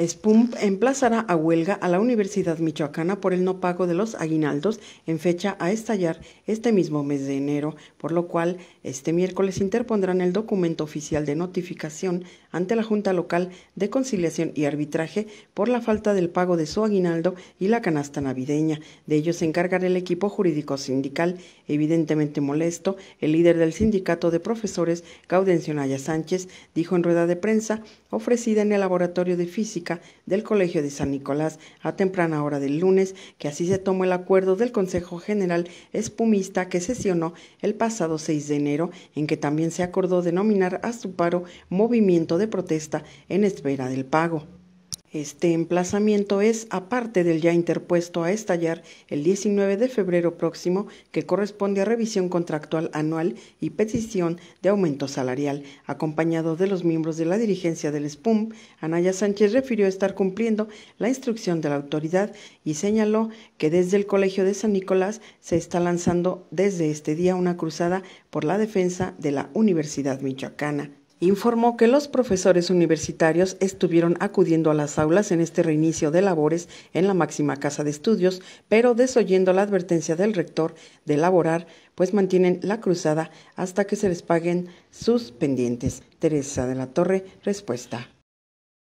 SPUMP emplazará a huelga a la Universidad Michoacana por el no pago de los aguinaldos en fecha a estallar este mismo mes de enero, por lo cual este miércoles interpondrán el documento oficial de notificación ante la Junta Local de Conciliación y Arbitraje por la falta del pago de su aguinaldo y la canasta navideña. De ello se encargará el equipo jurídico sindical. Evidentemente molesto, el líder del sindicato de profesores, Gaudencio Naya Sánchez, dijo en rueda de prensa ofrecida en el Laboratorio de Física del Colegio de San Nicolás a temprana hora del lunes, que así se tomó el acuerdo del Consejo General Espumista que sesionó el pasado 6 de enero, en que también se acordó denominar a su paro Movimiento de Protesta en Espera del Pago. Este emplazamiento es aparte del ya interpuesto a estallar el 19 de febrero próximo, que corresponde a revisión contractual anual y petición de aumento salarial. Acompañado de los miembros de la dirigencia del SPUM, Anaya Sánchez refirió estar cumpliendo la instrucción de la autoridad y señaló que desde el Colegio de San Nicolás se está lanzando desde este día una cruzada por la defensa de la Universidad Michoacana informó que los profesores universitarios estuvieron acudiendo a las aulas en este reinicio de labores en la máxima casa de estudios, pero desoyendo la advertencia del rector de laborar, pues mantienen la cruzada hasta que se les paguen sus pendientes. Teresa de la Torre, respuesta.